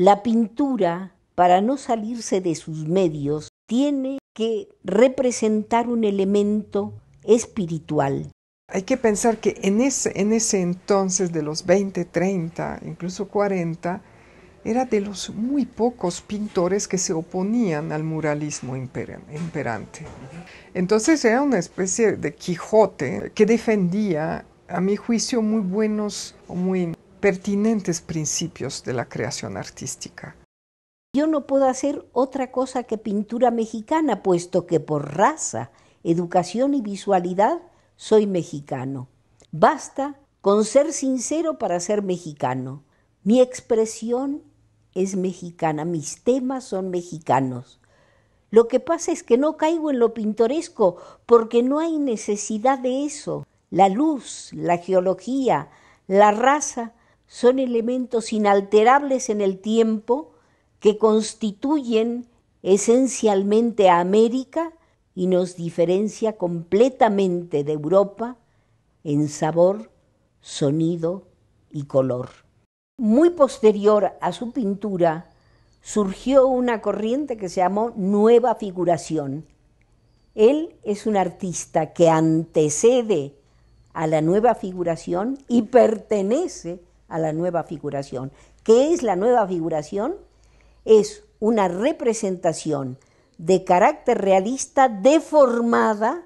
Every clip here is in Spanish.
La pintura, para no salirse de sus medios, tiene que representar un elemento espiritual. Hay que pensar que en ese, entonces de los 20, 30, incluso 40, era de los muy pocos pintores que se oponían al muralismo imperante. Entonces era una especie de Quijote que defendía, a mi juicio, muy buenos o muy pertinentes principios de la creación artística. Yo no puedo hacer otra cosa que pintura mexicana, puesto que por raza, educación y visualidad soy mexicano. Basta con ser sincero para ser mexicano. Mi expresión es mexicana, mis temas son mexicanos. Lo que pasa es que no caigo en lo pintoresco porque no hay necesidad de eso. La luz, la geología, la raza son elementos inalterables en el tiempo que constituyen esencialmente a América y nos diferencia completamente de Europa en sabor, sonido y color. Muy posterior a su pintura surgió una corriente que se llamó Nueva Figuración. Él es un artista que antecede a la nueva figuración y pertenece a la nueva figuración. ¿Qué es la nueva figuración? Es una representación de carácter realista deformada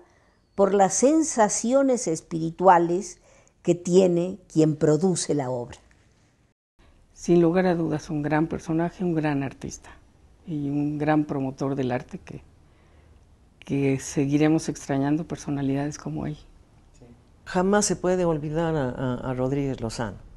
por las sensaciones espirituales que tiene quien produce la obra. Sin lugar a dudas, un gran personaje, un gran artista y un gran promotor del arte que, que seguiremos extrañando personalidades como él. Jamás se puede olvidar a Rodríguez Lozano